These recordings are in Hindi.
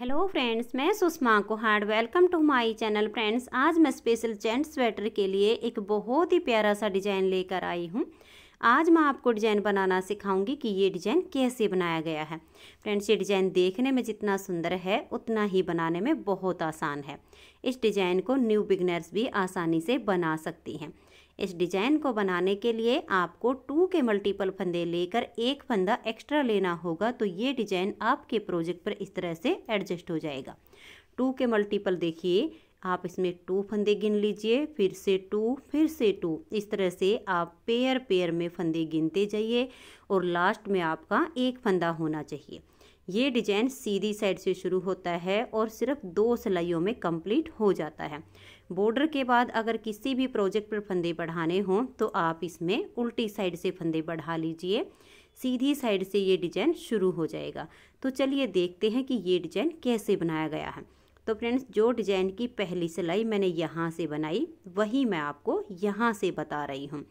हेलो फ्रेंड्स मैं Sushma Kuhad welcome to my channel friends आज मैं स्पेशल जेंट स्वेटर के लिए एक बहुत ही प्यारा सा डिज़ाइन लेकर आई हूँ आज मैं आपको डिज़ाइन बनाना सिखाऊंगी कि ये डिज़ाइन कैसे बनाया गया है फ्रेंड्स ये डिज़ाइन देखने में जितना सुंदर है उतना ही बनाने में बहुत आसान है इस डिज़ाइन को न्यू बिगनर्स भी आसानी से बना सकती हैं इस डिजाइन को बनाने के लिए आपको टू के मल्टीपल फंदे लेकर एक फंदा एक्स्ट्रा लेना होगा तो ये डिजाइन आपके प्रोजेक्ट पर इस तरह से एडजस्ट हो जाएगा टू के मल्टीपल देखिए आप इसमें टू फंदे गिन लीजिए फिर से टू फिर से टू इस तरह से आप पेयर पेयर में फंदे गिनते जाइए और लास्ट में आपका एक फंदा होना चाहिए ये डिजाइन सीधी साइड से शुरू होता है और सिर्फ दो सिलाइयों में कंप्लीट हो जाता है बॉर्डर के बाद अगर किसी भी प्रोजेक्ट पर फंदे बढ़ाने हों तो आप इसमें उल्टी साइड से फंदे बढ़ा लीजिए सीधी साइड से ये डिजाइन शुरू हो जाएगा तो चलिए देखते हैं कि ये डिजाइन कैसे बनाया गया है तो फ्रेंड्स जो डिजाइन की पहली सिलाई मैंने यहाँ से बनाई वही मैं आपको यहाँ से बता रही हूँ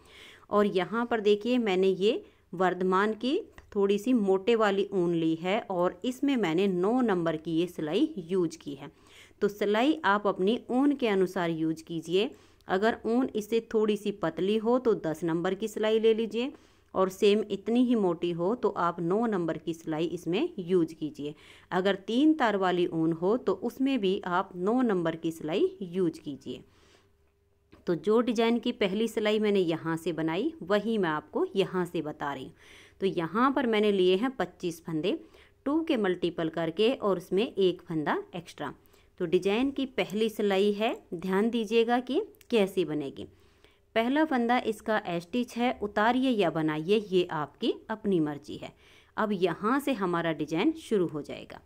और यहाँ पर देखिए मैंने ये वर्धमान की थोड़ी सी मोटे वाली ऊन ली है और इसमें मैंने नौ नंबर की ये सिलाई यूज की है तो सिलाई आप अपनी ऊन के अनुसार यूज कीजिए अगर ऊन इससे थोड़ी सी पतली हो तो दस नंबर की सिलाई ले लीजिए और सेम इतनी ही मोटी हो तो आप नौ नंबर की सिलाई इसमें यूज कीजिए अगर तीन तार वाली ऊन हो तो उसमें भी आप नौ नंबर की सिलाई यूज कीजिए तो जो डिजाइन की पहली सिलाई मैंने यहाँ से बनाई वही मैं आपको यहाँ से बता रही हूँ तो यहाँ पर मैंने लिए हैं पच्चीस फंदे टू के मल्टीपल करके और उसमें एक फंदा एक्स्ट्रा तो डिजाइन की पहली सिलाई है ध्यान दीजिएगा कि कैसी बनेगी पहला फंदा इसका एस्टिच है उतारिए या बनाइए ये आपकी अपनी मर्जी है अब यहाँ से हमारा डिजाइन शुरू हो जाएगा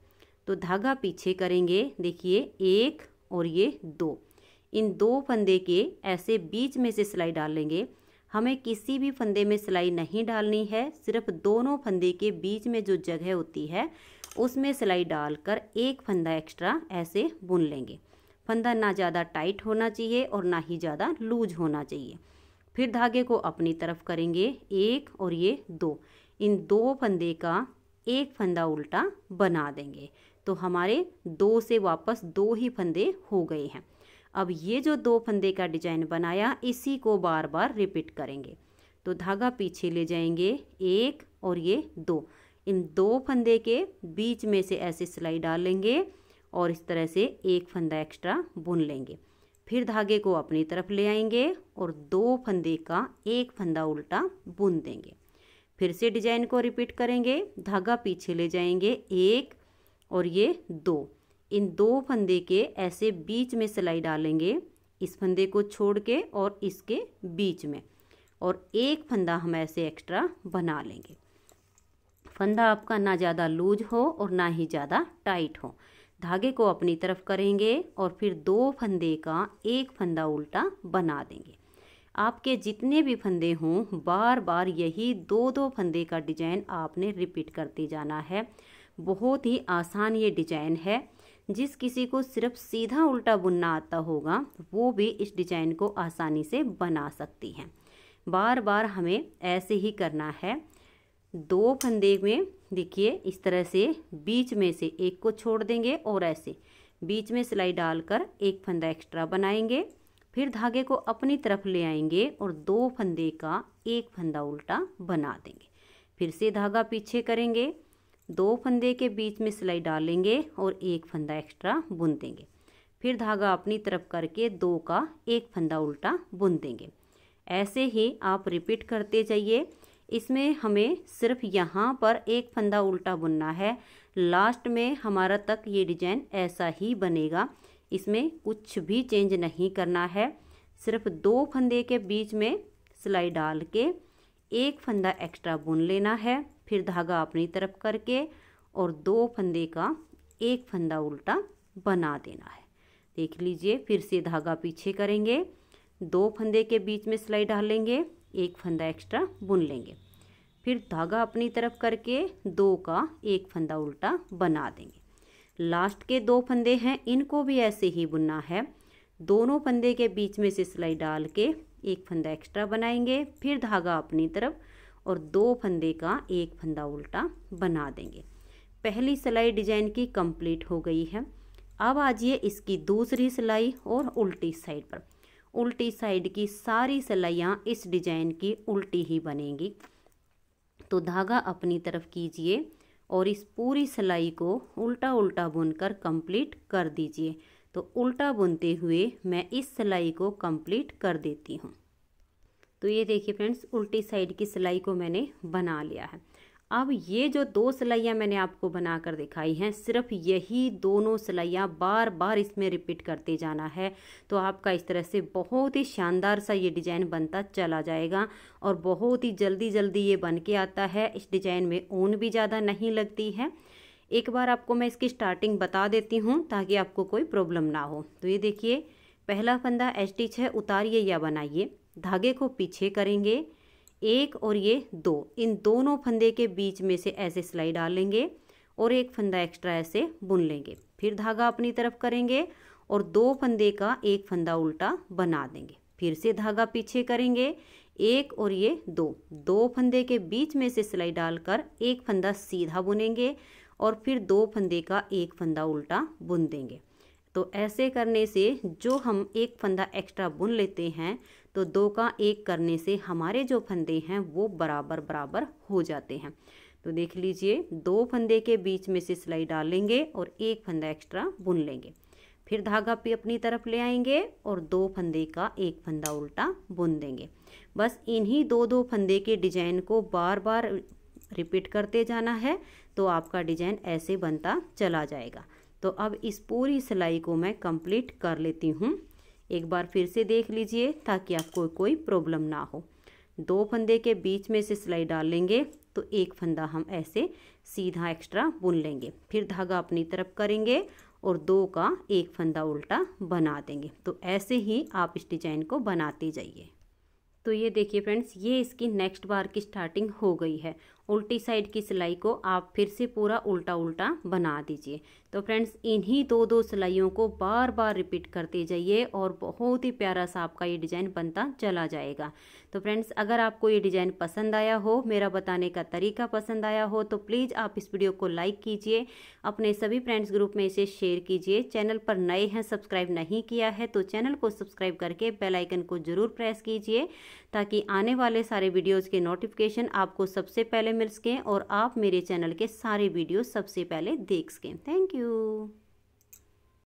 तो धागा पीछे करेंगे देखिए एक और ये दो इन दो फंदे के ऐसे बीच में से सिलाई डालेंगे हमें किसी भी फंदे में सिलाई नहीं डालनी है सिर्फ दोनों फंदे के बीच में जो जगह होती है उसमें सिलाई डालकर एक फंदा एक्स्ट्रा ऐसे बुन लेंगे फंदा ना ज़्यादा टाइट होना चाहिए और ना ही ज़्यादा लूज होना चाहिए फिर धागे को अपनी तरफ करेंगे एक और ये दो इन दो फंदे का एक फंदा उल्टा बना देंगे तो हमारे दो से वापस दो ही फंदे हो गए हैं अब ये जो दो फंदे का डिजाइन बनाया इसी को बार बार रिपीट करेंगे तो धागा पीछे ले जाएंगे एक और ये दो इन दो फंदे के बीच में से ऐसे सिलाई डाल लेंगे और इस तरह से एक फंदा एक्स्ट्रा बुन लेंगे फिर धागे को अपनी तरफ ले आएंगे और दो फंदे का एक फंदा उल्टा बुन देंगे फिर से डिजाइन को रिपीट करेंगे धागा पीछे ले जाएंगे एक और ये दो इन दो फंदे के ऐसे बीच में सिलाई डालेंगे इस फंदे को छोड़ के और इसके बीच में और एक फंदा हम ऐसे एक्स्ट्रा बना लेंगे फंदा आपका ना ज़्यादा लूज हो और ना ही ज़्यादा टाइट हो धागे को अपनी तरफ करेंगे और फिर दो फंदे का एक फंदा उल्टा बना देंगे आपके जितने भी फंदे हों बार बार यही दो दो फंदे का डिजाइन आपने रिपीट करते जाना है बहुत ही आसान ये डिजाइन है जिस किसी को सिर्फ सीधा उल्टा बुनना आता होगा वो भी इस डिजाइन को आसानी से बना सकती हैं बार बार हमें ऐसे ही करना है दो फंदे में देखिए इस तरह से बीच में से एक को छोड़ देंगे और ऐसे बीच में सिलाई डालकर एक फंदा एक्स्ट्रा बनाएंगे फिर धागे को अपनी तरफ ले आएंगे और दो फंदे का एक फंदा उल्टा बना देंगे फिर से धागा पीछे करेंगे दो फंदे के बीच में सिलाई डालेंगे और एक फंदा एक्स्ट्रा बुन देंगे फिर धागा अपनी तरफ करके दो का एक फंदा उल्टा बुन देंगे ऐसे ही आप रिपीट करते जाइए इसमें हमें सिर्फ यहाँ पर एक फंदा उल्टा बुनना है लास्ट में हमारा तक ये डिजाइन ऐसा ही बनेगा इसमें कुछ भी चेंज नहीं करना है सिर्फ दो फंदे के बीच में सिलाई डाल के एक फंदा एक्स्ट्रा बुन लेना है फिर धागा अपनी तरफ करके और दो फंदे का एक फंदा उल्टा बना देना है देख लीजिए फिर से धागा पीछे करेंगे दो फंदे के बीच में सिलाई डालेंगे एक फंदा एक्स्ट्रा बुन लेंगे फिर धागा अपनी तरफ करके दो का एक फंदा उल्टा बना देंगे लास्ट के दो फंदे हैं इनको भी ऐसे ही बुनना है दोनों फंदे के बीच में से सिलाई डाल के एक फंदा एक्स्ट्रा बनाएंगे फिर धागा अपनी तरफ और दो फंदे का एक फंदा उल्टा बना देंगे पहली सिलाई डिजाइन की कंप्लीट हो गई है अब आ जाइए इसकी दूसरी सिलाई और उल्टी साइड पर उल्टी साइड की सारी सिलाइयाँ इस डिजाइन की उल्टी ही बनेंगी तो धागा अपनी तरफ कीजिए और इस पूरी सिलाई को उल्टा उल्टा बुनकर कंप्लीट कर दीजिए तो उल्टा बुनते हुए मैं इस सिलाई को कंप्लीट कर देती हूँ तो ये देखिए फ्रेंड्स उल्टी साइड की सिलाई को मैंने बना लिया है अब ये जो दो सिलाइयाँ मैंने आपको बना कर दिखाई हैं सिर्फ यही दोनों सिलाइयाँ बार बार इसमें रिपीट करते जाना है तो आपका इस तरह से बहुत ही शानदार सा ये डिज़ाइन बनता चला जाएगा और बहुत ही जल्दी जल्दी ये बन के आता है इस डिज़ाइन में ऊन भी ज़्यादा नहीं लगती है एक बार आपको मैं इसकी स्टार्टिंग बता देती हूँ ताकि आपको कोई प्रॉब्लम ना हो तो ये देखिए पहला फंदा एच है उतारिए या बनाइए धागे को पीछे करेंगे एक और ये दो इन दोनों फंदे के बीच में से ऐसे सिलाई डाल लेंगे और एक फंदा एक्स्ट्रा ऐसे बुन लेंगे फिर धागा अपनी तरफ करेंगे और दो फंदे का एक फंदा उल्टा बना देंगे फिर से धागा पीछे करेंगे एक और ये दो दो फंदे के बीच में से सिलाई डालकर एक फंदा सीधा बुनेंगे और फिर दो फंदे का एक फंदा उल्टा बुन देंगे तो ऐसे करने से जो हम एक फंदा एक्स्ट्रा बुन लेते हैं तो दो का एक करने से हमारे जो फंदे हैं वो बराबर बराबर हो जाते हैं तो देख लीजिए दो फंदे के बीच में से सिलाई डालेंगे और एक फंदा एक्स्ट्रा बुन लेंगे फिर धागा पे अपनी तरफ ले आएंगे और दो फंदे का एक फंदा उल्टा बुन देंगे बस इन्हीं दो दो फंदे के डिजाइन को बार बार रिपीट करते जाना है तो आपका डिजाइन ऐसे बनता चला जाएगा तो अब इस पूरी सिलाई को मैं कंप्लीट कर लेती हूँ एक बार फिर से देख लीजिए ताकि आपको कोई प्रॉब्लम ना हो दो फंदे के बीच में से सिलाई डाल लेंगे तो एक फंदा हम ऐसे सीधा एक्स्ट्रा बुन लेंगे फिर धागा अपनी तरफ करेंगे और दो का एक फंदा उल्टा बना देंगे तो ऐसे ही आप इस डिजाइन को बनाते जाइए तो ये देखिए फ्रेंड्स ये इसकी नेक्स्ट बार की स्टार्टिंग हो गई है उल्टी साइड की सिलाई को आप फिर से पूरा उल्टा उल्टा बना दीजिए तो फ्रेंड्स इन्हीं दो दो सिलाइयों को बार बार रिपीट करते जाइए और बहुत ही प्यारा सा आपका ये डिज़ाइन बनता चला जाएगा तो फ्रेंड्स अगर आपको ये डिज़ाइन पसंद आया हो मेरा बताने का तरीका पसंद आया हो तो प्लीज़ आप इस वीडियो को लाइक कीजिए अपने सभी फ्रेंड्स ग्रुप में इसे शेयर कीजिए चैनल पर नए हैं सब्सक्राइब नहीं किया है तो चैनल को सब्सक्राइब करके बेलाइकन को ज़रूर प्रेस कीजिए ताकि आने वाले सारे वीडियोज़ के नोटिफिकेशन आपको सबसे पहले मिल सकें और आप मेरे चैनल के सारे वीडियो सबसे पहले देख सकें थैंक यू